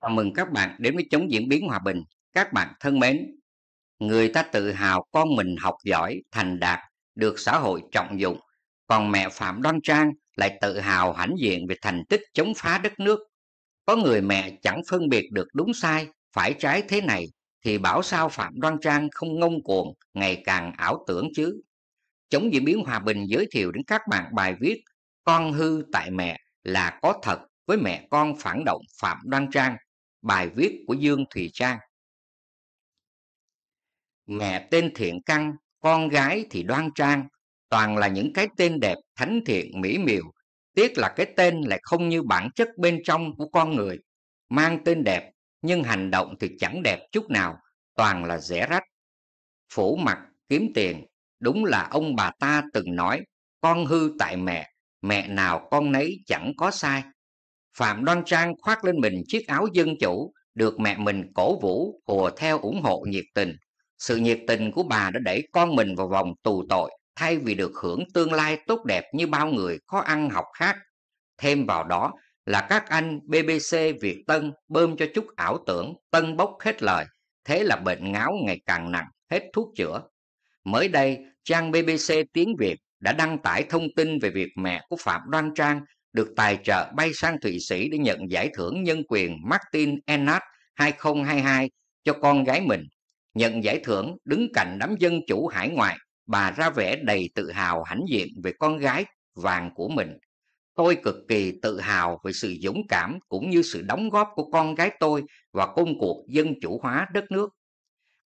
Chào mừng các bạn đến với chống diễn biến hòa bình. Các bạn thân mến, người ta tự hào con mình học giỏi, thành đạt, được xã hội trọng dụng, còn mẹ Phạm Đoan Trang lại tự hào hãnh diện về thành tích chống phá đất nước. Có người mẹ chẳng phân biệt được đúng sai, phải trái thế này thì bảo sao Phạm Đoan Trang không ngông cuồng, ngày càng ảo tưởng chứ. Chống diễn biến hòa bình giới thiệu đến các bạn bài viết Con hư tại mẹ là có thật với mẹ con phản động Phạm Đoan Trang bài viết của Dương Thùy Trang. Mẹ tên thiện căn, con gái thì đoan trang, toàn là những cái tên đẹp, thánh thiện, mỹ miều. Tiếc là cái tên lại không như bản chất bên trong của con người. Mang tên đẹp, nhưng hành động thì chẳng đẹp chút nào, toàn là rẻ rách. Phủ mặt, kiếm tiền, đúng là ông bà ta từng nói, con hư tại mẹ, mẹ nào con nấy chẳng có sai. Phạm Đoan Trang khoác lên mình chiếc áo dân chủ được mẹ mình cổ vũ, hùa theo ủng hộ nhiệt tình. Sự nhiệt tình của bà đã đẩy con mình vào vòng tù tội thay vì được hưởng tương lai tốt đẹp như bao người khó ăn học khác. Thêm vào đó là các anh BBC Việt Tân bơm cho chút ảo tưởng, tân bốc hết lời. Thế là bệnh ngáo ngày càng nặng, hết thuốc chữa. Mới đây, trang BBC Tiếng Việt đã đăng tải thông tin về việc mẹ của Phạm Đoan Trang được tài trợ bay sang Thụy Sĩ để nhận giải thưởng nhân quyền Martin Ennard 2022 cho con gái mình. Nhận giải thưởng đứng cạnh đám dân chủ hải ngoại, bà ra vẻ đầy tự hào hãnh diện về con gái vàng của mình. Tôi cực kỳ tự hào về sự dũng cảm cũng như sự đóng góp của con gái tôi và công cuộc dân chủ hóa đất nước.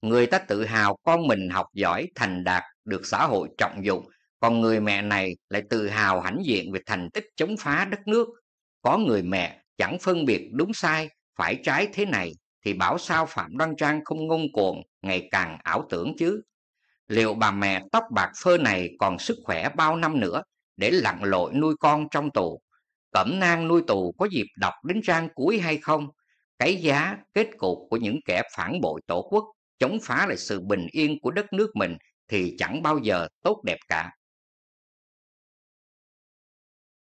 Người ta tự hào con mình học giỏi, thành đạt, được xã hội trọng dụng còn người mẹ này lại tự hào hãnh diện về thành tích chống phá đất nước có người mẹ chẳng phân biệt đúng sai phải trái thế này thì bảo sao phạm đoan trang không ngông cuồng ngày càng ảo tưởng chứ liệu bà mẹ tóc bạc phơ này còn sức khỏe bao năm nữa để lặn lội nuôi con trong tù cẩm nang nuôi tù có dịp đọc đến trang cuối hay không cái giá kết cục của những kẻ phản bội tổ quốc chống phá lại sự bình yên của đất nước mình thì chẳng bao giờ tốt đẹp cả